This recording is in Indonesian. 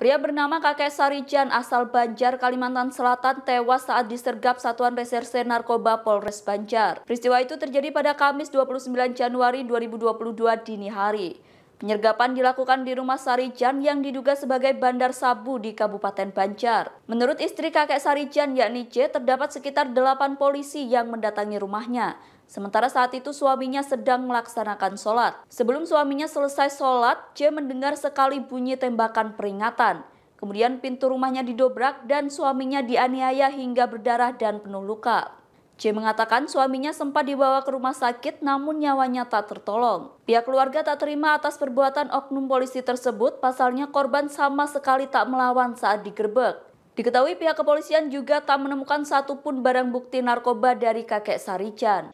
Pria bernama kakek Sarijan asal Banjar, Kalimantan Selatan tewas saat disergap Satuan Reserse Narkoba Polres Banjar. Peristiwa itu terjadi pada Kamis 29 Januari 2022 dini hari. Penyergapan dilakukan di rumah Sarijan yang diduga sebagai bandar sabu di Kabupaten Banjar. Menurut istri kakek Sarijan yakni C, terdapat sekitar delapan polisi yang mendatangi rumahnya. Sementara saat itu suaminya sedang melaksanakan sholat. Sebelum suaminya selesai sholat, C mendengar sekali bunyi tembakan peringatan. Kemudian pintu rumahnya didobrak dan suaminya dianiaya hingga berdarah dan penuh luka. C mengatakan suaminya sempat dibawa ke rumah sakit namun nyawanya tak tertolong. Pihak keluarga tak terima atas perbuatan oknum polisi tersebut, pasalnya korban sama sekali tak melawan saat digerbek. Diketahui pihak kepolisian juga tak menemukan satupun barang bukti narkoba dari kakek Sarican.